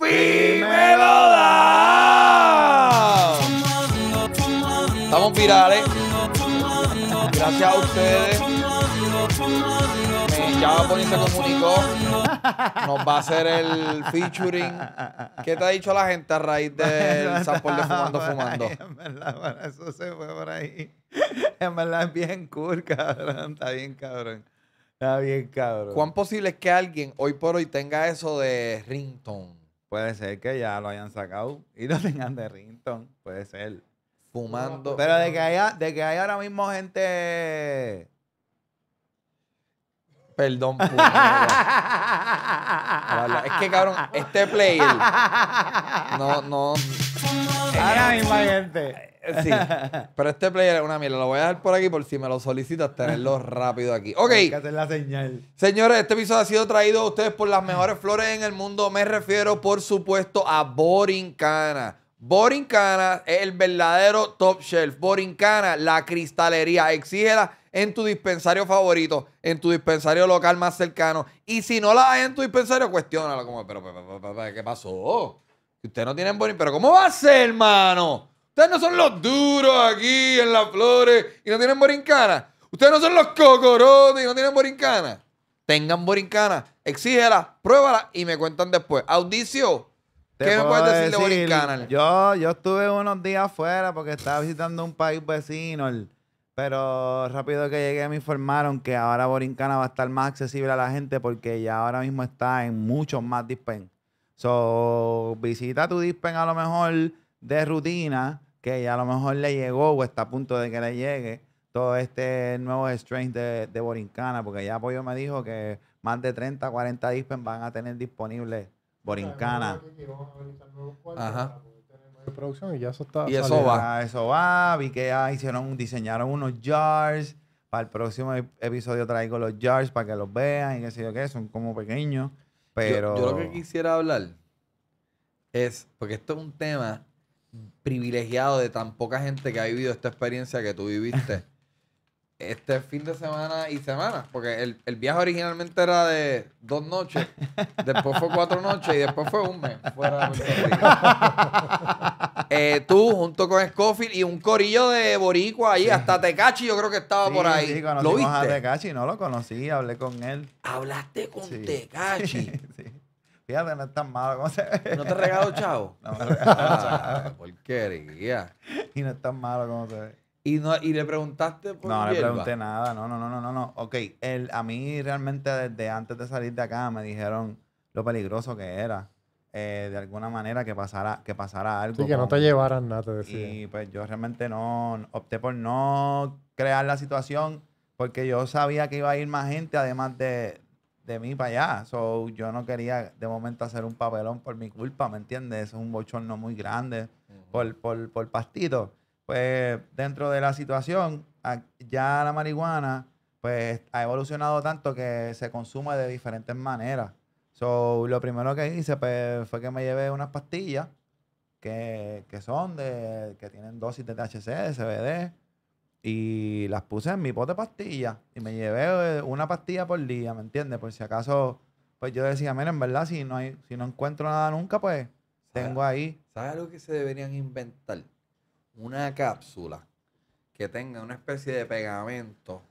da! Estamos virales. Gracias a ustedes. Ya va a se comunicó. Nos va a hacer el featuring. ¿Qué te ha dicho la gente a raíz del sample de Fumando Fumando? Es verdad, eso se fue por ahí. Es verdad es bien cool, cabrón. Está bien, cabrón. Está bien, cabrón. ¿Cuán posible es que alguien hoy por hoy tenga eso de ringtone? Puede ser que ya lo hayan sacado y lo tengan de Rington. Puede ser. Fumando. Pero de que haya, de que haya ahora mismo gente Perdón, Es que, cabrón, este player. No, no. Ahora mi gente. Sí. Pero este player es una mierda. Lo voy a dejar por aquí por si me lo solicitas tenerlo rápido aquí. Ok. la señal. Señores, este episodio ha sido traído a ustedes por las mejores flores en el mundo. Me refiero, por supuesto, a Borincana Borincana es el verdadero top shelf. Borincana, la cristalería. Exígela en tu dispensario favorito, en tu dispensario local más cercano. Y si no la hay en tu dispensario, cuestiónala. Como, pero, ¿qué pasó? Ustedes no tienen Borincana. Pero, ¿cómo va a ser, hermano? Ustedes no son los duros aquí en las flores y no tienen Borincana. Ustedes no son los cocorotes y no tienen Borincana. Tengan Borincana. Exígela, pruébala y me cuentan después. Audicio. ¿Qué me puedes decir, de Borincana? Yo, yo estuve unos días fuera porque estaba visitando un país vecino. pero rápido que llegué me informaron que ahora Borincana va a estar más accesible a la gente porque ya ahora mismo está en muchos más dispens. So, visita tu dispens a lo mejor de rutina, que ya a lo mejor le llegó o está a punto de que le llegue todo este nuevo strange de, Borincana, porque ya Pollo me dijo que más de 30, 40 dispens van a tener disponibles Borincana. Ajá. y ya eso está. eso va. Ah, eso va. Vi que ya hicieron, diseñaron unos jars. Para el próximo episodio traigo los jars para que los vean y qué sé yo qué. Son como pequeños. Pero. yo lo que quisiera hablar es. Porque esto es un tema privilegiado de tan poca gente que ha vivido esta experiencia que tú viviste. este fin de semana y semana, porque el, el viaje originalmente era de dos noches, después fue cuatro noches y después fue un mes fuera de eh, tú, junto con Scofield y un corillo de boricua ahí, hasta Tecachi yo creo que estaba por ahí. Sí, ¿Lo viste? a Tecachi, no lo conocí, hablé con él. ¿Hablaste con sí. Tecachi? Fíjate, no es tan malo. ¿Cómo se ve? ¿No te regaló chavo? No me regaló ah, chavo. Porquería. Y no es tan malo como se ve. Y, no, le preguntaste por No, no le pregunté nada, no, no, no, no, no. Ok, el, a mí realmente desde antes de salir de acá me dijeron lo peligroso que era. Eh, de alguna manera que pasara, que pasara algo. Sí, que no te llevaran nada, te decía. Y pues yo realmente no, opté por no crear la situación porque yo sabía que iba a ir más gente además de, de mí para allá. So, yo no quería de momento hacer un papelón por mi culpa, ¿me entiendes? es un bochorno muy grande por, por, por pastito pues dentro de la situación, ya la marihuana pues ha evolucionado tanto que se consume de diferentes maneras. So, lo primero que hice pues, fue que me llevé unas pastillas que, son de, que tienen dosis de THC, de CBD, y las puse en mi pot de pastillas y me llevé eh, una pastilla por día, ¿me entiendes? Por si acaso, pues yo decía, mira, en verdad, si no, si no encuentro nada nunca, pues tengo ahí. ¿Sabes algo que se deberían inventar? una cápsula que tenga una especie de pegamento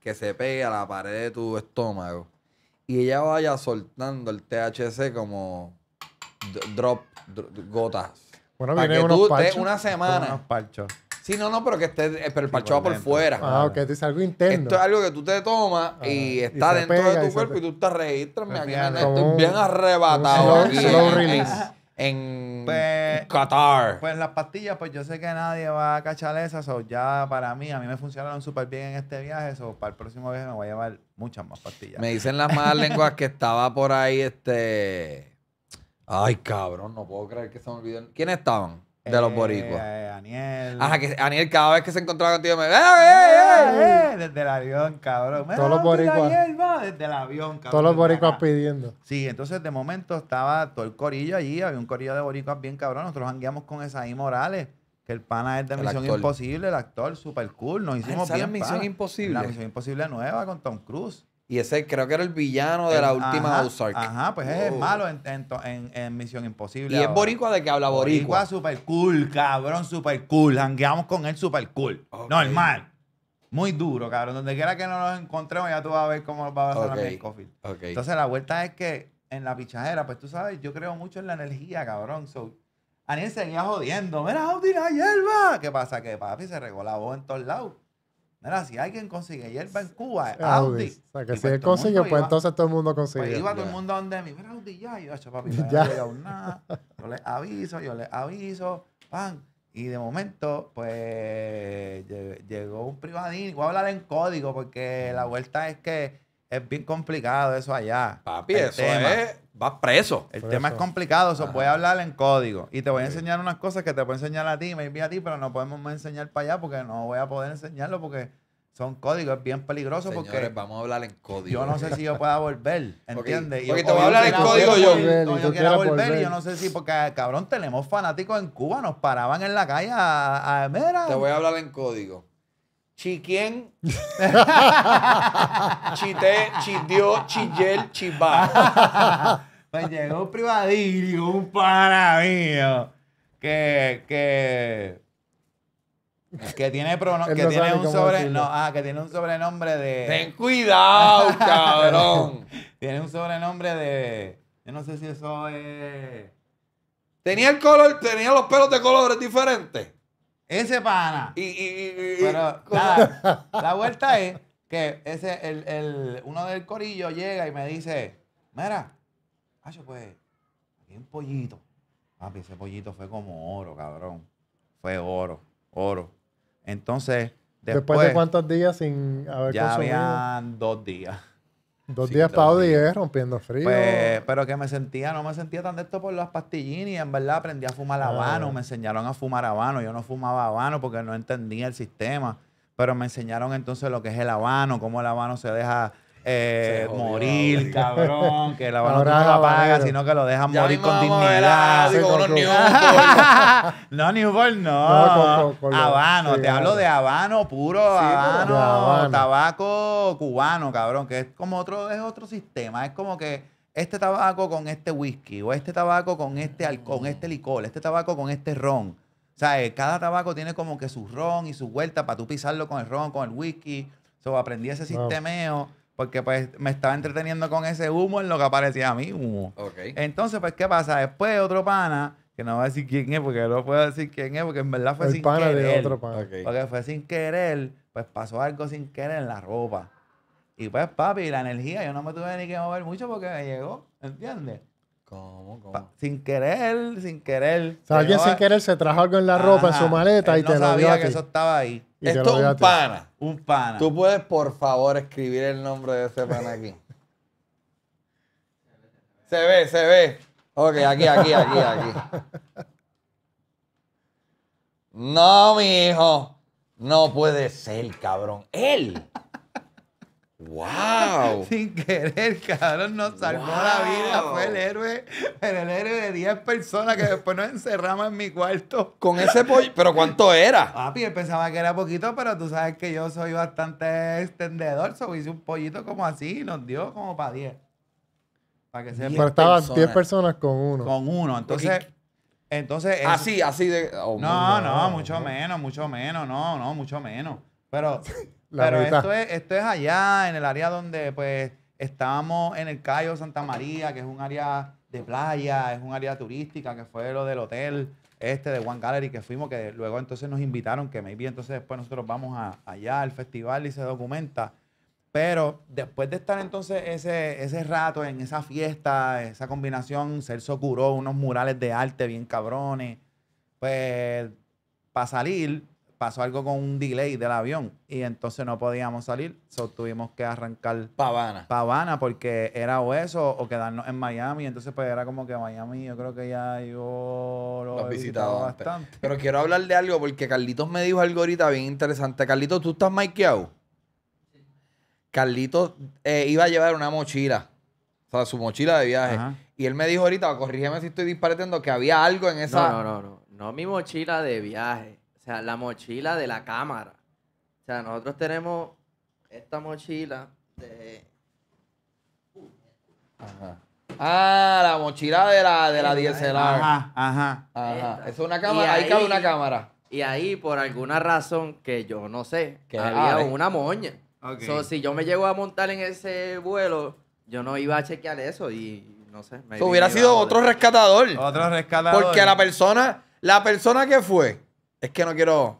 que se pegue a la pared de tu estómago y ella vaya soltando el THC como drop, gotas. Bueno, para que tú parchos, una semana. Sí, no, no, pero que esté, eh, pero el parcho va por fuera. Ah, ok, es algo interno. Esto es algo que tú te tomas ah, y está dentro de tu cuerpo y tú te registras. Bien, estoy bien arrebatado. slow release. en pues, Qatar. Pues las pastillas, pues yo sé que nadie va a cachar esas, o ya para mí, a mí me funcionaron súper bien en este viaje, o para el próximo viaje me voy a llevar muchas más pastillas. Me dicen las malas lenguas que estaba por ahí este... Ay, cabrón, no puedo creer que se me olvidó. ¿Quiénes estaban? de los eh, boricuas. Ajá, que Aniel cada vez que se encontraba contigo me... ¡Eh, eh! Desde el avión, cabrón. Todos los boricuas. Desde el avión, cabrón. Todos los boricuas pidiendo. Sí, entonces de momento estaba todo el corillo allí. Había un corillo de boricuas bien cabrón. Nosotros jangueamos con Esaí Morales. Que el pana es de Misión Imposible, el actor, super cool. Nos ah, hicimos ah, bien. Misión Imposible. La Misión Imposible nueva con Tom Cruise. Y ese creo que era el villano de la última House Ajá, pues es el oh. malo en, en, Misión Imposible. Y es boricua de que habla boricua. Boricua super cool, cabrón, super cool. Hangueamos con él super cool. Normal. Muy duro, cabrón. Donde quiera que no nos encontremos, ya tú vas a ver cómo va a pasar la a Entonces, la vuelta es que en la pichajera, pues tú sabes, yo creo mucho en la energía, cabrón. So, Aniel seguía jodiendo. Mira, Audi, la hierba. ¿Qué pasa? Que papi se regó la voz en todos lados. Mira, si alguien consigue hierba en Cuba, ah, Audi. O sea, que si pues él consigue, pues entonces todo el mundo consigue. Pues iba todo el mundo pues donde mí. Mira, Audi ya. yo, hecho, papi, ya. Yo le aviso, yo le aviso. Pan. Y de momento, pues llegó un privadín. Voy a hablar en código porque la vuelta es que es bien complicado eso allá. Papi, eso es. Vas preso. El tema es complicado, eso voy a hablar en código. Y te voy a enseñar unas cosas que te voy a enseñar a ti, me envía a ti, pero no podemos enseñar para allá porque no voy a poder enseñarlo porque son códigos, es bien peligroso porque. vamos a hablar en código. Yo no sé si yo pueda volver, ¿entiendes? Porque, te voy a hablar en código yo. yo, quiero volver, y yo no sé si, porque cabrón, tenemos fanáticos en Cuba, nos paraban en la calle a, Te voy a hablar en código. Chiquien, Chité, Chidió, Chillel, Chibá. Pues llegó un privadillo, un para que, que, que tiene, que, tiene un sobre, no, ah, que tiene un sobrenombre de... Ten cuidado, cabrón. tiene un sobrenombre de... Yo no sé si eso es... Tenía el color, tenía los pelos de colores diferentes. Ese pana. Y, Pero la vuelta es que ese, el, uno del corillo llega y me dice, mira, pues, aquí un pollito. Papi, ese pollito fue como oro, cabrón. Fue oro, oro. Entonces, después... de cuántos días sin haber Ya habían dos días. Dos días para rompiendo frío. Pues, pero que me sentía, no me sentía tan de esto por las y En verdad aprendí a fumar ah. habano, me enseñaron a fumar habano. Yo no fumaba habano porque no entendía el sistema. Pero me enseñaron entonces lo que es el habano, cómo el habano se deja eh, morir, cabrón, que la baloneta no la paga, sino que lo dejan morir con dignidad. no, Newport no. no habano, te hablo de habano puro, habano, tabaco cubano, cabrón, que es como otro, es otro sistema, es como que este tabaco con este whisky, o este tabaco con este alcohol, con este licor, este tabaco con este ron. O sea, eh, cada tabaco tiene como que su ron y su vuelta para tú pisarlo con el ron, con el whisky. O aprendí ese sistemeo. Porque pues me estaba entreteniendo con ese humo en lo que aparecía a mí humo. Entonces, pues, ¿qué pasa? Después otro pana, que no voy a decir quién es, porque no puedo decir quién es, porque en verdad fue sin querer. Porque fue sin querer, pues pasó algo sin querer en la ropa. Y pues, papi, la energía, yo no me tuve ni que mover mucho porque me llegó, ¿entiendes? ¿Cómo, cómo? sin querer, sin querer. O sea, alguien sin querer se trajo algo en la ropa, en su maleta y te lo dio. sabía que eso estaba ahí. Esto es un pana. Un pana. Tú puedes, por favor, escribir el nombre de ese pana aquí. se ve, se ve. Ok, aquí, aquí, aquí, aquí. No, mi hijo. No puede ser, cabrón. Él. ¡Wow! Sin querer, cabrón, nos salvó la vida. Fue el héroe, el héroe de 10 personas que después nos encerramos en mi cuarto. Con ese pollo, ¿pero cuánto era? Papi, él pensaba que era poquito, pero tú sabes que yo soy bastante extendedor. soy un pollito como así y nos dio como para 10. Para que se Pero estaban 10 personas con uno. Con uno, entonces... Entonces... Así, ah, así de... Oh, no, no, mucho menos, mucho menos, no, no, mucho menos. Pero, esto, es, allá, en el área donde pues estábamos en el Cayo Santa María, que es un área de playa, es un área turística, que fue lo del hotel este de One Gallery que fuimos, que luego entonces nos invitaron, que maybe entonces después nosotros vamos a, allá al festival y se documenta. Pero después de estar entonces ese, ese rato en esa fiesta, esa combinación, Celso curó unos murales de arte bien cabrones, pues para salir pasó algo con un delay del avión y entonces no podíamos salir. So, tuvimos que arrancar Pavana. Pavana porque era o eso o quedarnos en Miami. Entonces, pues era como que Miami, yo creo que ya yo lo, he visitado bastante. Pero quiero hablar de algo porque Carlitos me dijo algo ahorita bien interesante. Carlitos, ¿tú estás maikeado? Carlitos eh, iba a llevar una mochila. O sea, su mochila de viaje. Y él me dijo ahorita, corrígeme si estoy disparatiendo, que había algo en esa. No, no, no, no. No mi mochila de viaje. O sea, la mochila de la cámara. O sea, nosotros tenemos esta mochila de. Ajá. Ah, la mochila de la, de la DSLR. Ajá, ajá. Es una cámara, ahí, cabe una cámara. Y ahí, por alguna razón que yo no sé, que había ah, una moña. O si yo me llego a montar en ese vuelo, yo no iba a chequear eso y no sé. hubiera sido otro rescatador. Otro rescatador. Porque la persona, la persona que fue, es que no quiero.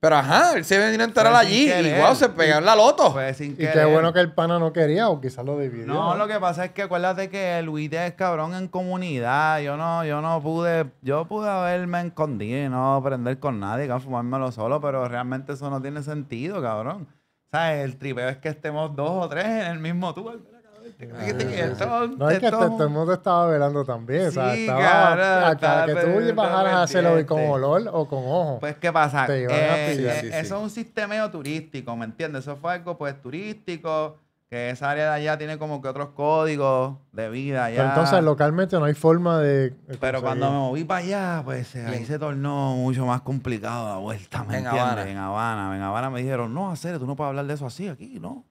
Pero ajá, él se venía a entrar allí y se pegó en la loto. y qué bueno que el pana no quería o quizás lo dividió. No, lo que pasa es que acuérdate que el Luis es cabrón en comunidad. Yo no, yo no pude, yo pude haberme escondido y no aprender con nadie, fumármelo solo, pero realmente eso no tiene sentido, cabrón. O sea, el tripeo es que estemos dos o tres en el mismo túnel. Ah, no es que todo el mundo estaba velando también. Sí, o sea, estaba para que tú bajaras a hacerlo con olor o con ojo. Pues, ¿qué pasa? Eh, eh, eso es un sistemeo turístico, ¿me entiendes? Eso fue algo pues turístico que esa área de allá tiene como que otros códigos de vida allá. entonces localmente no hay forma de... Pero cuando me moví para allá, pues ahí se tornó mucho más complicado la vuelta, ¿me entiendes? En Habana. En Habana me dijeron, no, hacer, tú no puedes hablar de eso así aquí, ¿no?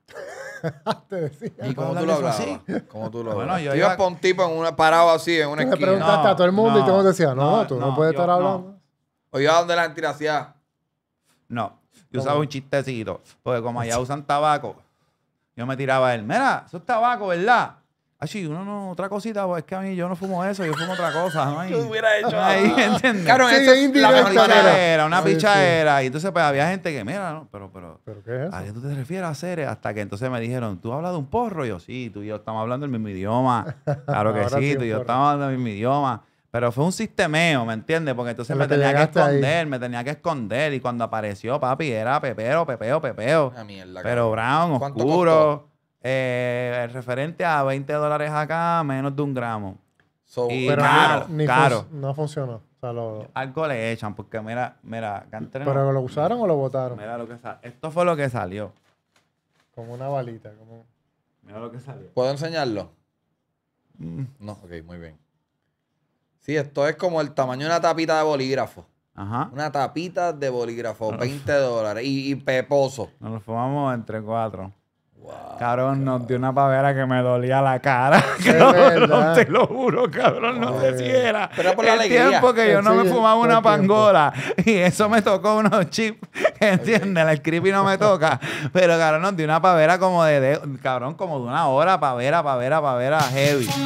te decía. ¿Y cómo tú lo hablabas? ¿Cómo tú lo hablabas? yo ibas iba... un tipo en una parado así, en una esquina. Le preguntaste a todo el mundo y todo el mundo decía, no, no tú no, puedes estar hablando. O yo a donde la hacía No, yo usaba un chistecito, porque como allá usan tabaco, yo me tiraba a él, mira, eso es tabaco, ¿verdad? Así, uno no, otra cosita, pues, es que a mí yo no fumo eso, yo fumo otra cosa, ¿no? ¿Qué hubiera hecho ahí, ¿entiendes? Claro, sí, eso es la pichadera, una pichadera. Y entonces, pues había gente que, mira, ¿no? Pero, pero, ¿Pero qué es ¿a qué tú te refieres a hacer? Hasta que entonces me dijeron, ¿tú hablas de un porro? Y yo, sí, tú y yo estamos hablando el mismo idioma. Claro que sí, tú y yo estamos hablando el mismo idioma. Pero fue un sistemeo, ¿me entiendes? Porque entonces me tenía que esconder, me tenía que esconder. Y cuando apareció, papi, era pepero, pepeo, pepeo. mierda, pero brown, oscuro. Eh, referente a 20 dólares acá, menos de un gramo. y caro, no, funcionó. O Algo le echan, porque mira, mira, ¿Pero lo usaron o lo botaron? Mira lo que salió. Esto fue lo que salió. Como una balita, Mira lo que salió. ¿Puedo enseñarlo? Mm. No, ok, muy bien. Sí, esto es como el tamaño de una tapita de bolígrafo. Ajá. Una tapita de bolígrafo, 20 dólares. Y, y, peposo. Nos lo fumamos entre cuatro cabrón, nos dio una pavera que me dolía la cara. cabrón, te lo juro, cabrón, no te hiciera Pero por el tiempo que yo no me fumaba una pangola y eso me tocó unos chips, ¿entiendes? El creepy no me toca. Pero cabrón, nos dio una pavera como de, de cabrón, como de una hora, pavera, pavera, pavera, heavy.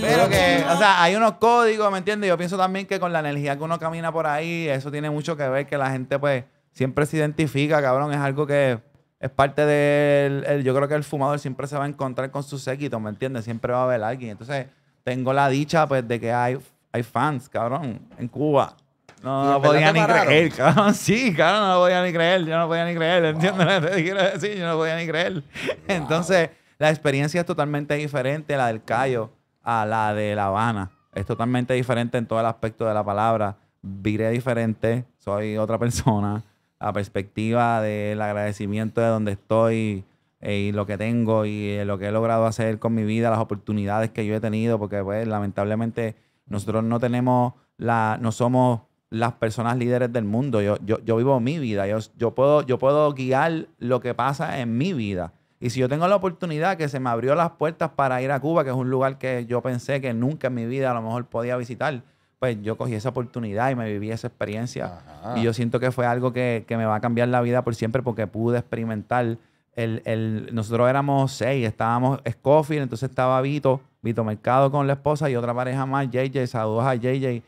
Pero que, o sea, hay unos códigos, ¿me entiendes? Yo pienso también que con la energía que uno camina por ahí, eso tiene mucho que ver que la gente, pues, siempre se identifica, cabrón, es algo que es parte del, yo creo que el fumador siempre se va a encontrar con su séquito, ¿me entiendes? Siempre va a haber alguien. Entonces, tengo la dicha, pues, de que hay, hay fans, cabrón, en Cuba. No, lo podía ni creer, cabrón. Sí, cabrón, no lo podía ni creer. Yo no podía ni creer, ¿entiendes quiero decir? Yo no podía ni creer. Entonces, la experiencia es totalmente diferente, la del Cayo, a la de La Habana. Es totalmente diferente en todo el aspecto de la palabra. Viré diferente, soy otra persona la perspectiva del agradecimiento de donde estoy eh, y lo que tengo y eh, lo que he logrado hacer con mi vida, las oportunidades que yo he tenido, porque pues lamentablemente nosotros no tenemos la, no somos las personas líderes del mundo. Yo, yo, yo vivo mi vida, yo, yo, puedo, yo puedo guiar lo que pasa en mi vida. Y si yo tengo la oportunidad que se me abrió las puertas para ir a Cuba, que es un lugar que yo pensé que nunca en mi vida a lo mejor podía visitar, pues yo cogí esa oportunidad y me viví esa experiencia. Y yo siento que fue algo que, que, me va a cambiar la vida por siempre porque pude experimentar. El, el, nosotros éramos seis, estábamos Scofield, entonces estaba Vito, Vito Mercado con la esposa y otra pareja más, JJ, saludos a JJ,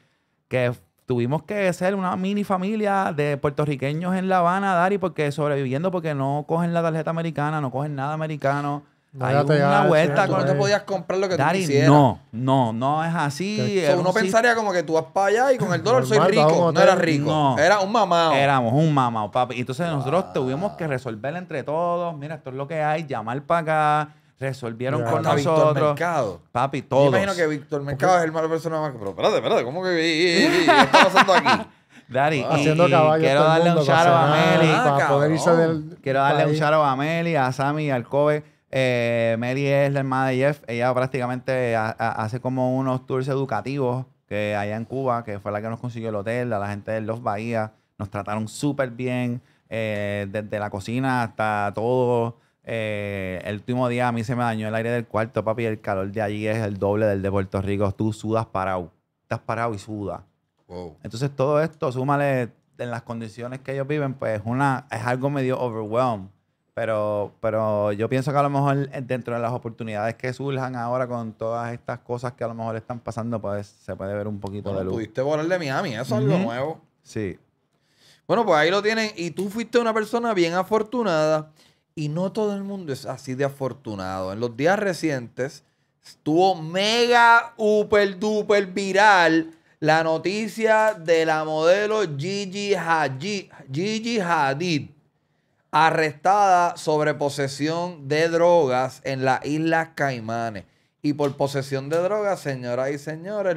que tuvimos que ser una mini familia de puertorriqueños en La Habana, Dari, porque sobreviviendo, porque no cogen la tarjeta americana, no cogen nada americano. No Hay vuelta podías comprar lo que tú quisieras. No, no, no es así. uno pensaría como que tú vas para allá y con el dólar soy rico. No era rico. Era un mamado. Éramos un mamado, papi. Entonces nosotros tuvimos que resolver entre todos. Mira, esto es lo que hay. Llamar para acá resolvieron con Hasta nosotros. Víctor Mercado. Papi, todos. Yo imagino que Víctor Mercado es el malo persona más. Pero espérate, espérate, ¿cómo que ¿Qué está pasando aquí? Dari, haciendo caballo ah, quiero darle un shout a Meli. quiero darle un shout a Meli, a Sammy, al Kobe eh, Mary es la hermana de Jeff. Ella prácticamente hace como unos tours educativos que allá en Cuba, que fue la que nos consiguió el hotel, la gente de Los Bahía. Nos trataron súper bien, eh, desde la cocina hasta todo. Eh, el último día a mí se me dañó el aire del cuarto, papi. El calor de allí es el doble del de Puerto Rico. Tú sudas parado. Estás parado y sudas. Entonces todo esto, súmale en las condiciones que ellos viven, pues una, es algo medio overwhelm pero, pero yo pienso que a lo mejor eh, dentro de las oportunidades que surjan ahora con todas estas cosas que a lo mejor están pasando, pues se puede ver un poquito de luz. Pudiste volar de Miami, eso es lo nuevo. Sí. Bueno, pues ahí lo tienen. Y tú fuiste una persona bien afortunada. Y no todo el mundo es así de afortunado. En los días recientes estuvo mega, super, duper viral la noticia de la modelo Gigi Gigi Hadid arrestada sobre posesión de drogas en las Islas Caimanes. Y por posesión de drogas, señoras y señores,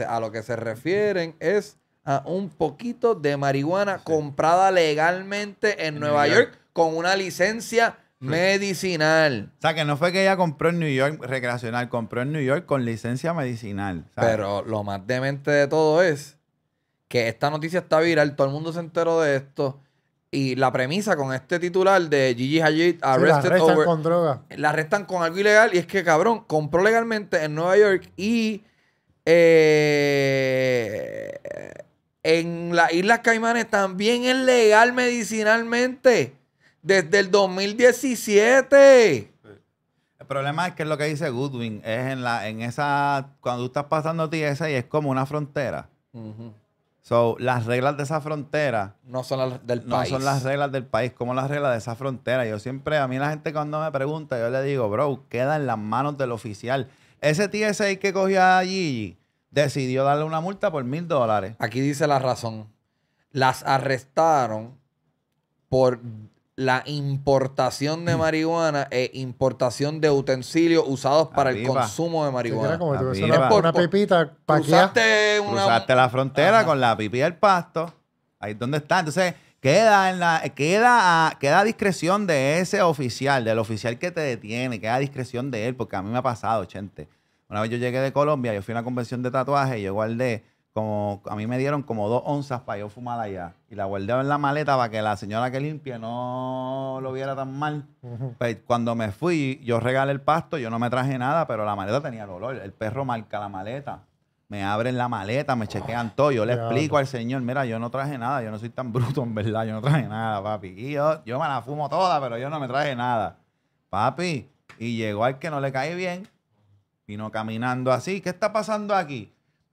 a lo que se refieren es a un poquito de marihuana comprada legalmente en, Nueva York. con una licencia medicinal. O sea, que no fue que ella compró en New York recreacional, compró en New York con licencia medicinal. Pero lo más demente de todo es que esta noticia está viral, todo el mundo se enteró de esto y la premisa con este titular de Gigi Hadid arrested la con droga. La arrestan con algo ilegal y es que, cabrón, compró legalmente en Nueva York y eh, en las Islas Caimanes también es legal medicinalmente desde el 2017. El problema es que es lo que dice Goodwin es en la en esa cuando tú estás pasando a y es como una frontera. So, las reglas de esa frontera no son las del país. son las reglas del país, ¿Cómo las reglas de esa frontera. Yo siempre, a mí la gente cuando me pregunta, yo le digo, bro, queda en las manos del oficial. Ese TSA que cogió a Gigi decidió darle una multa por mil dólares. Aquí dice la razón. Las arrestaron por la importación de mm. marihuana e importación de utensilios usados para el consumo de marihuana. como una, pepita pipita usaste, Cruzaste la frontera con la pipi del pasto. Ahí es donde está. Entonces, queda en la, queda queda discreción de ese oficial, del oficial que te detiene, queda a discreción de él, porque a mí me ha pasado, gente. Una vez yo llegué de Colombia, yo fui a una convención de tatuaje y yo de a mí me dieron como dos onzas para yo fumar allá. Y la guardé en la maleta para que la señora que limpie no lo viera tan mal. Pues, cuando me fui, yo regalé el pasto, yo no me traje nada, pero la maleta tenía el olor. El perro marca la maleta. Me abren la maleta, me chequean todo. Yo le explico al señor, mira, yo no traje nada, yo no soy tan bruto, en verdad, yo no traje nada, papi. Y yo, yo me la fumo toda, pero yo no me traje nada. Papi, y llegó al que no le cae bien, vino caminando así, ¿qué está pasando aquí?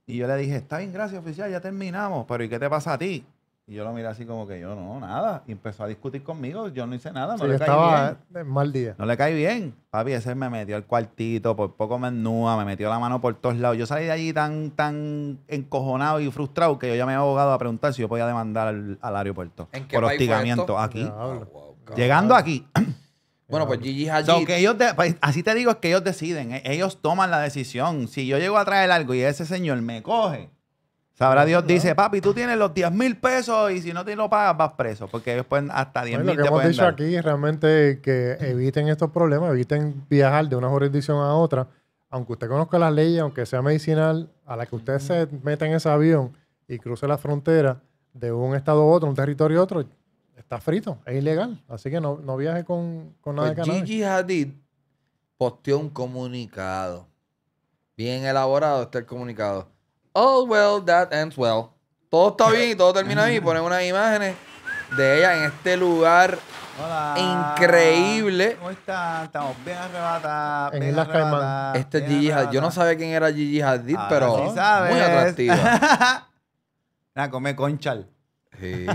Y yo le dije, está bien, gracias, oficial, ya terminamos, pero ¿y qué te pasa a ti? Y yo lo miré así como que yo, no, nada. Y empezó a discutir conmigo, yo no hice nada, no le caí bien. mal día. No le caí bien. Papi, ese me metió al cuartito, por poco menúa, me metió la mano por todos lados. Yo salí de allí tan, tan encojonado y frustrado que yo ya me había abogado a preguntar si yo podía demandar al, aeropuerto. ¿En por hostigamiento. Aquí. Ah, Llegando aquí. Bueno, pues Gigi ellos pues, así te digo, es que ellos deciden. E, ellos toman la decisión. Si yo llego a traer algo y ese señor me coge, sabrá Dios, dice, papi, tú tienes los 10 mil pesos y si no te lo pagas, vas preso. Porque ellos pueden hasta 10 Bueno, lo que hemos dicho aquí es realmente que eviten estos problemas, eviten viajar de una jurisdicción a otra. Aunque usted conozca las leyes, aunque sea medicinal, a la que usted se meta en ese avión y cruce la frontera de un estado a otro, un territorio a otro, está frito, es ilegal. Así que no, no viaje con, con nada de pues cannabis. Gigi Hadid posteó un comunicado. Bien elaborado está el comunicado. All well, that ends well. Todo está bien y todo termina bien. Ponen unas imágenes de ella en este lugar increíble. ¿Cómo están? Estamos bien arrebatadas. En Islas Caimán. Este Gigi Yo no sabía quién era Gigi Hadid, ah, pero muy atractiva. La come conchal. Sí.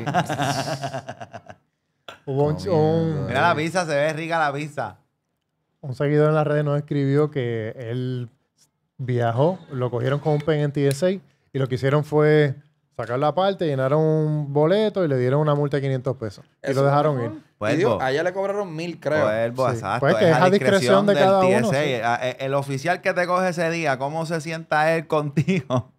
un, Mira la visa, se ve rica la visa. un seguidor en la red nos escribió que él viajó, lo cogieron con un pen en TSA y lo que hicieron fue sacar la parte, llenaron un boleto y le dieron una multa de 500 pesos. Y lo dejaron ir. Pues le cobraron mil, creo. Pues es discreción de cada uno, eh, El oficial que te coge ese día, cómo se sienta él contigo,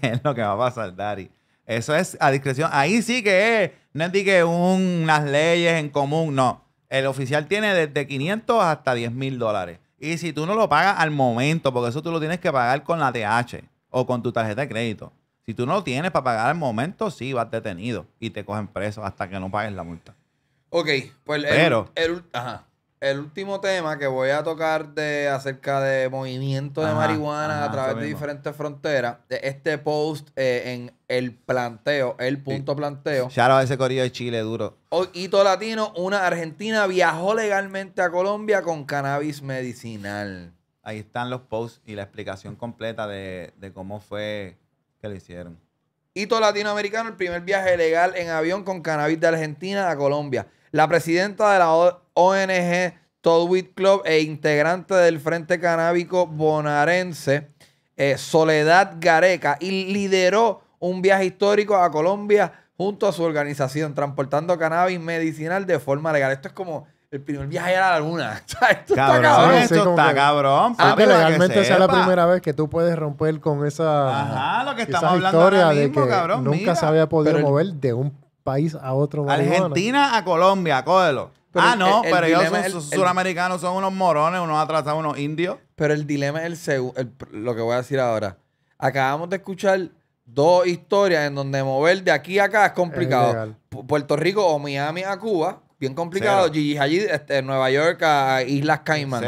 es lo que va a pasar, Dari. Eso es a discreción. Ahí sí que es. No es de que unas leyes en común, no. El oficial tiene desde 500 hasta 10 mil dólares. Y si tú no lo pagas al momento, porque eso tú lo tienes que pagar con la TH o con tu tarjeta de crédito. Si tú no lo tienes para pagar al momento, sí, vas detenido y te cogen preso hasta que no pagues la multa. Ok, pues Pero, ajá el último tema que voy a tocar de acerca de movimiento de marihuana a través de diferentes fronteras, de este post eh, en el planteo, el punto planteo. lo ese corrido de Chile duro. hito latino, una argentina viajó legalmente a Colombia con cannabis medicinal. Ahí están los posts y la explicación completa de, de cómo fue que lo hicieron. Hito latinoamericano, el primer viaje legal en avión con cannabis de Argentina a Colombia. La presidenta de la ONG Todwit Club e integrante del Frente Canábico Bonarense, eh, Soledad Gareca, y lideró un viaje histórico a Colombia junto a su organización, transportando cannabis medicinal de forma legal. Esto es como el primer viaje a la luna. esto está cabrón. está cabrón. Ah, legalmente la primera vez que tú puedes romper con esa, historia de que cabrón, nunca se había podido mover de un país a otro. Argentina a Colombia, cógelo. ah, no, pero ellos son, suramericanos, son unos morones, unos atrasados, unos indios. Pero el dilema es el, lo que voy a decir ahora. Acabamos de escuchar dos historias en donde mover de aquí a acá es complicado. Puerto Rico o Miami a Cuba, bien complicado. Y allí, este, Nueva York a Islas Caimán.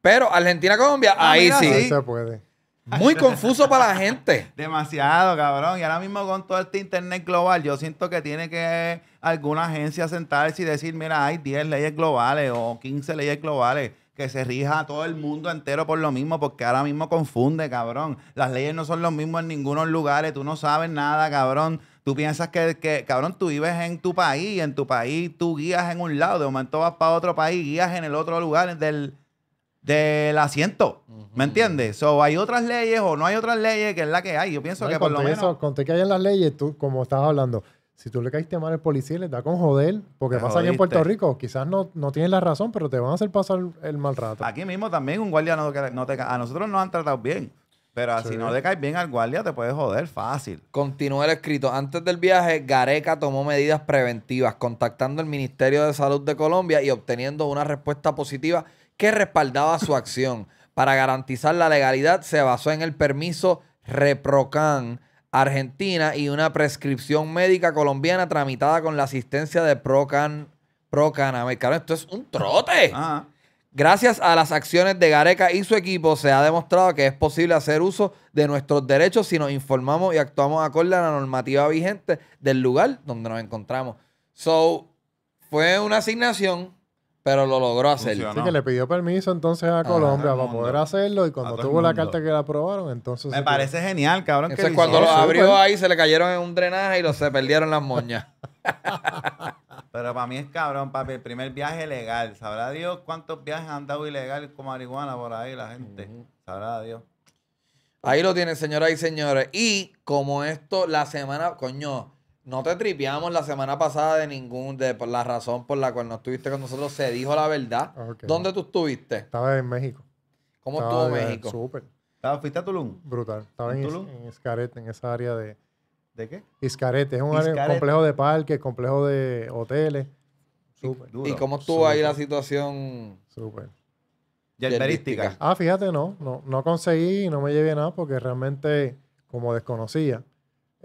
Pero Argentina-Colombia, ah, ahí sí. se puede. Muy confuso para la gente. Demasiado, cabrón. Y ahora mismo con todo este internet global, yo siento que tiene que alguna agencia sentarse y decir, mira, hay 10 leyes globales o 15 leyes globales que se rija a todo el mundo entero por lo mismo, porque ahora mismo confunde, cabrón. Las leyes no son lo mismo en ningunos lugares, tú no sabes nada, cabrón. Tú piensas que, cabrón, tú vives en tu país, en tu país tú guías en un lado, de momento vas para otro país, guías en el otro lugar del del asiento. ¿Me entiendes? O hay otras leyes o no hay otras leyes que es la que hay. Yo pienso que por lo menos. conté que hay en las leyes, tú, como estabas hablando, si tú le caíste mal al policía, le da con joder, porque pasa aquí en Puerto Rico. Quizás no, no tienes la razón, pero te van a hacer pasar el mal rato. Aquí mismo también un guardia no, no te A nosotros nos han tratado bien. Pero si no le caes bien al guardia, te puedes joder fácil. Continúa el escrito. Antes del viaje, Gareca tomó medidas preventivas, contactando el Ministerio de Salud de Colombia y obteniendo una respuesta positiva que respaldaba su acción. Para garantizar la legalidad se basó en el permiso Reprocan Argentina y una prescripción médica colombiana tramitada con la asistencia de Procan Procan. americano esto es un trote. Ah. Gracias a las acciones de Gareca y su equipo se ha demostrado que es posible hacer uso de nuestros derechos si nos informamos y actuamos acorde a la normativa vigente del lugar donde nos encontramos. So, fue una asignación pero lo logró hacer. Sí, que le pidió permiso entonces a Colombia para poder hacerlo y cuando tuvo la carta que la aprobaron, entonces... Me parece genial, cabrón. Entonces cuando lo abrió ahí se le cayeron en un drenaje y se perdieron las moñas. Pero para mí es cabrón, papi, el primer viaje legal. Sabrá Dios cuántos viajes han dado ilegales con marihuana por ahí la gente. Sabrá Dios. Ahí lo tiene señoras y señores. Y como esto, la semana, coño, no te tripeamos la semana pasada de ningún, de por la razón por la cual no estuviste con nosotros. Se dijo la verdad. ¿Dónde tú estuviste? Estaba en México. ¿Cómo estuvo México? Súper. Ah, ¿Fuiste a Tulum? Brutal. Estaba ¿En en Iscarete, en esa área de ¿De qué? Iscarete. Es un área- complejo de parques, complejo de hoteles. Súper, ¿Y cómo estuvo ahí la situación? súper. Yerberística. Ah, fíjate, no, no, no conseguí y no me llevé nada porque realmente, como desconocía,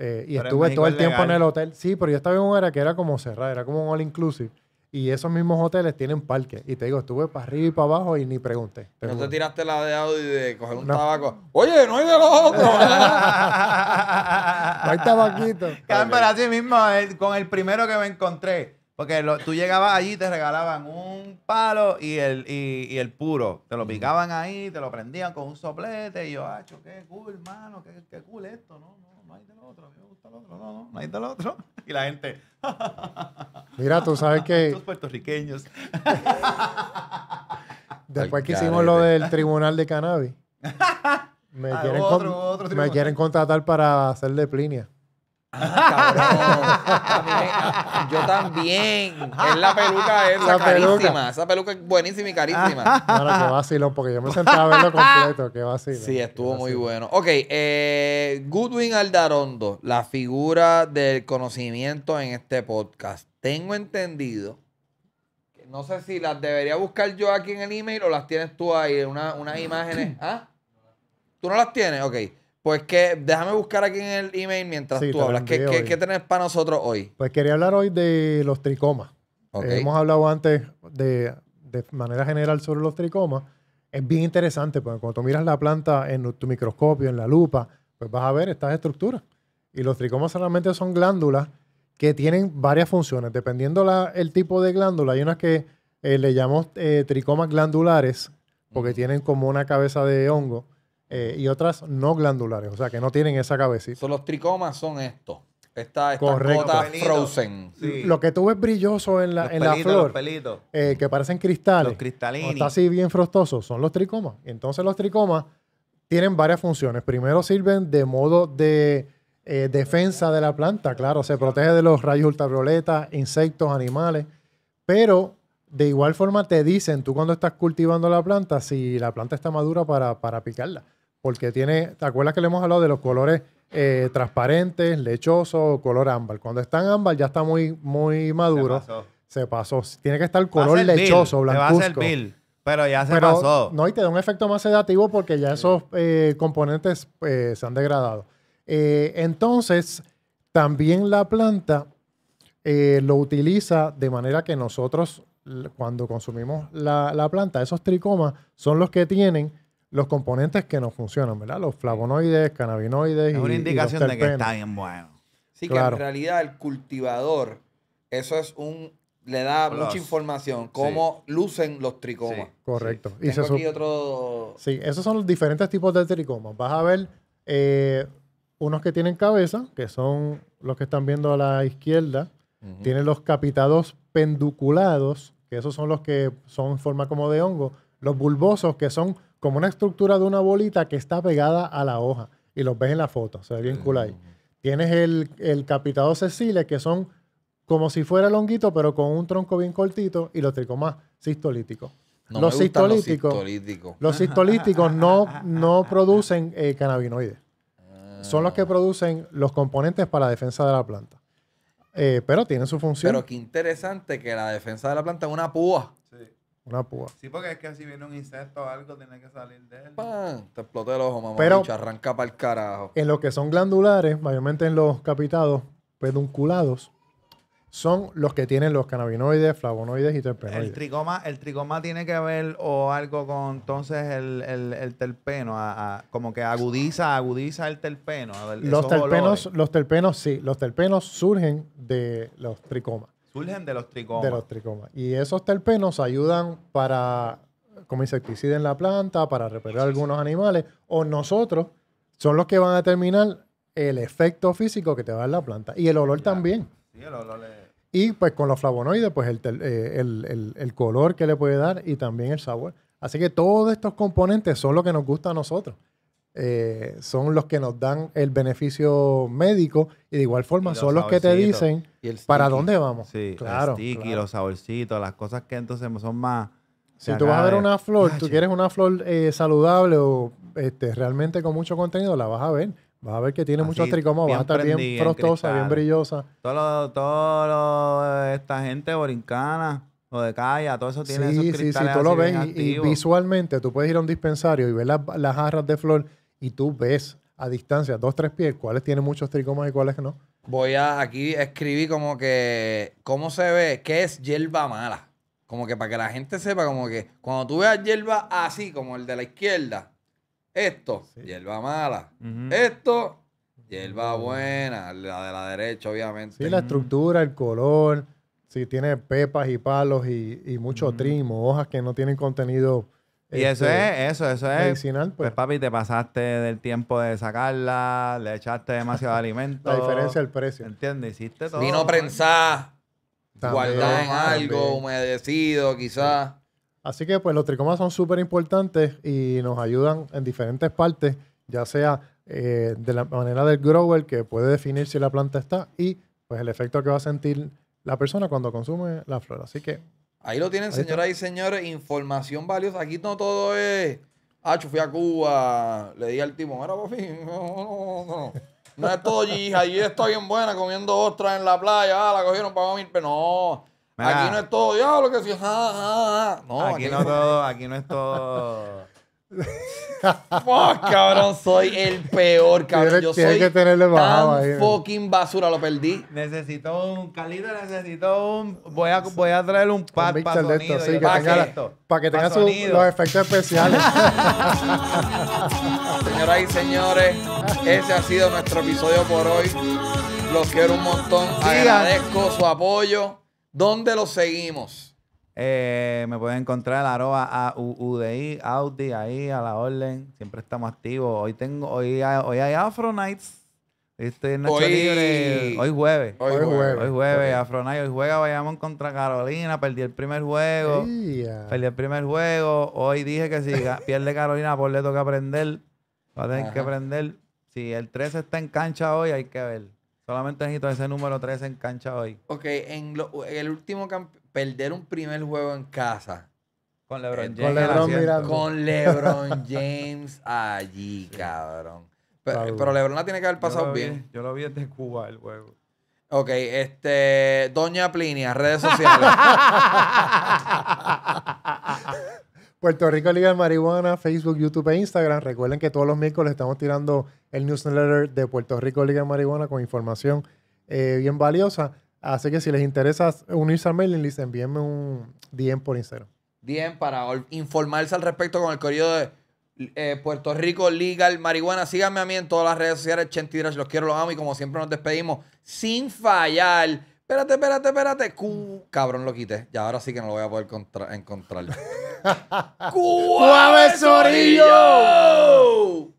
eh, y estuve todo el tiempo en el hotel. Sí, pero yo estaba en un era que era como cerrada, era como un all inclusive. Y esos mismos hoteles tienen parque. Y te digo, estuve para arriba y para abajo y ni pregunté. ¿No te tiraste la de Audi de coger un tabaco? Oye, no hay de los otros. no hay tabaquito. Pero para ti mismo, con el primero que me encontré. Porque tú llegabas allí y te regalaban un palo y el, y, el puro. Te lo picaban ahí, te lo prendían con un soplete. Y yo, ¡acho, ah, qué cool, hermano. qué, cool esto, ¿no? no no otro, me gusta el otro, no, del otro. Y la gente, mira, tú sabes que... Los puertorriqueños. Después que hicimos lo del tribunal de cannabis, me, ah, quieren, contratar para hacerle plinia. Ah, cabrón. yo también. Es la peluca esa la carísima. Esa peluca es buenísima y carísima. Ahora que vacilo, porque yo me senté a verlo completo. que vacilón. Sí, estuvo muy bueno. Ok, eh, Goodwin Aldarondo, la figura del conocimiento en este podcast. Tengo entendido. Que no sé si las debería buscar yo aquí en el email o las tienes tú ahí, una, unas imágenes. ¿Ah? ¿Tú no las tienes? Ok. Pues que déjame buscar aquí en el email mientras tú hablas. ¿Qué, qué, tenés para nosotros hoy? Pues quería hablar hoy de los tricomas. Eh, hemos hablado antes de, manera general sobre los tricomas. Es bien interesante porque cuando tú miras la planta en tu microscopio, en la lupa, pues vas a ver estas estructuras. Y los tricomas realmente son glándulas que tienen varias funciones. Dependiendo la, el tipo de glándula, hay unas que eh, le llamamos eh, tricomas glandulares porque tienen como una cabeza de hongo eh, y otras no glandulares, o sea, que no tienen esa cabecita. los tricomas son estos. Esta, esta frozen. Lo que tú ves brilloso en la, flor, eh, que parecen cristales, los está así bien frostoso, son los tricomas. Entonces los tricomas tienen varias funciones. Primero sirven de modo de eh, defensa de la planta, claro, se protege de los rayos ultravioleta, insectos, animales, pero de igual forma te dicen, tú cuando estás cultivando la planta, si la planta está madura para, para picarla porque tiene, ¿te acuerdas que le hemos hablado de los colores eh, transparentes, lechoso, color ámbar? Cuando está en ámbar ya está muy, muy maduro. Se pasó. Tiene que estar color lechoso, blancuzco. Pero ya se pasó. No, y te da un efecto más sedativo porque ya esos eh, componentes eh, se han degradado. entonces, también la planta lo utiliza de manera que nosotros, cuando consumimos la, la, planta, esos tricomas son los que tienen los componentes que no funcionan, ¿verdad? Los flavonoides, cannabinoides. Es una indicación de que está bien bueno. Sí, que en realidad el cultivador, eso es un. le da mucha información, cómo lucen los tricomas. Correcto. Y aquí otro... Sí, esos son los diferentes tipos de tricomas. Vas a ver eh, unos que tienen cabeza, que son los que están viendo a la izquierda. Tienen los capitados penduculados, que esos son los que son en forma como de hongo. Los bulbosos, que son como una estructura de una bolita que está pegada a la hoja. Y los ves en la foto, se ve bien cool ahí. Tienes el, el capitado cecile, que son como si fuera longuito, pero con un tronco bien cortito, y los tricomas sistolíticos. No los, sistolíticos, los, no, no producen eh, cannabinoides. Son los que ah. producen los componentes para la defensa de la planta. Eh, pero tienen su función. Pero qué interesante que la defensa de la planta es una púa. Sí, porque es que si viene un insecto o algo, tiene que salir de él. ¡Pam! Te explota el ojo, mamá. Pero arranca para el carajo. En los que son glandulares, mayormente en los capitados, pedunculados, son los que tienen los cannabinoides, flavonoides y terpenoides. El tricoma, el tricoma tiene que ver o algo con entonces el, terpeno, como que agudiza, agudiza el terpeno. los, terpenos, los terpenos, sí, los terpenos surgen de los tricomas. Surgen de los tricomas. De los tricomas. Y esos terpenos ayudan para, como insecticida en la planta, para repeler algunos animales, o nosotros son los que van a determinar el efecto físico que te va a dar la planta. Y el olor también. Y pues con los flavonoides, pues eh, el, el, color que le puede dar y también el sabor. Así que todos estos componentes son lo que nos gusta a nosotros. Eh, son los que nos dan el beneficio médico y de igual forma son los que te dicen para dónde vamos. Sí, claro, el sticky, los saborcitos, las cosas que entonces son más... Si tú vas a ver una flor, tú quieres una flor eh, saludable o este, realmente con mucho contenido, la vas a ver. Vas a ver que tiene muchos tricomas, va a estar bien frostosa, bien brillosa. Todo, todo esta gente borincana o de calla, todo eso tiene sí, esos cristales Sí, sí, tú lo ves y, visualmente tú puedes ir a un dispensario y ver las, las jarras de flor y tú ves a distancia, dos, tres pies, cuáles tienen muchos tricomas y cuáles no. Voy a, aquí escribir como que, ¿cómo se ve? ¿Qué es hierba mala? Como que para que la gente sepa, como que cuando tú veas hierba así, como el de la izquierda, esto, hierba mala. Esto, hierba buena. La de la derecha, obviamente. Sí, la estructura, el color. Si tiene pepas y palos y, y mucho trimo, hojas que no tienen contenido y eso este, es, eso, eso es. Pues. pues. papi, te pasaste del tiempo de sacarla, le echaste demasiado alimento. La diferencia del precio. ¿Entiendes? Hiciste todo. Vino prensada, guardado en algo, humedecido quizás. Así que pues los tricomas son súper importantes y nos ayudan en diferentes partes, ya sea eh, de la manera del grower que puede definir si la planta está y pues el efecto que va a sentir la persona cuando consume la flor. Así que Ahí lo tienen, señoras y señores. Información valiosa. Aquí no todo es. Ah, fui a Cuba, le di al timón. Era fin. No, no, no. No es todo allí. Ahí estoy bien buena comiendo ostras en la playa. Ah, la cogieron para mil pero No. aquí no es todo diablo que sí, No, aquí, aquí no todo. Aquí no es todo. Fuck, cabrón, soy el peor, cabrón. Yo Tienes soy que tenerle bajado tan ahí, fucking basura, lo perdí. Necesito un calito necesito un. Voy a, voy a traer un pad para sonido. que tenga para que los efectos especiales. Señoras y señores, ese ha sido nuestro episodio por hoy. Los quiero un montón. Agradezco su apoyo. ¿Dónde los seguimos? Eh, me pueden encontrar arroba a Audi, ahí a la orden. Siempre estamos activos. Hoy tengo, hoy hay, hoy Afro Nights. Este, hoy... Libre. Hoy jueves. Hoy, jueves. Afro Nights. Hoy juega Bayamón contra Carolina. Perdí el primer juego. Perdí el primer juego. Hoy dije que si pierde Carolina, por pues le toca aprender. Va a tener que aprender. Si el 13 está en cancha hoy, hay que ver. Solamente necesito ese número 13 en cancha hoy. Ok, en, el último campeón perder un primer juego en casa. Con LeBron James. Con LeBron, James allí, cabrón. Pero, LeBron la tiene que haber pasado bien. Yo lo vi desde Cuba el juego. Ok, este. Doña Plinia, redes sociales. Puerto Rico Liga de Marihuana, Facebook, YouTube e Instagram. Recuerden que todos los miércoles estamos tirando el newsletter de Puerto Rico Liga de Marihuana con información eh, bien valiosa. Así que si les interesa unirse al mailing list, envíenme un DM por Instagram. Bien, para informarse al respecto con el corrido de eh, Puerto Rico Legal Marihuana. Síganme a mí en todas las redes sociales, Drash, los quiero, los amo y como siempre nos despedimos sin fallar. Espérate, espérate, espérate. Cabrón, lo quité. Ya ahora sí que no lo voy a poder encontrar. ¡Cuave Sorillo!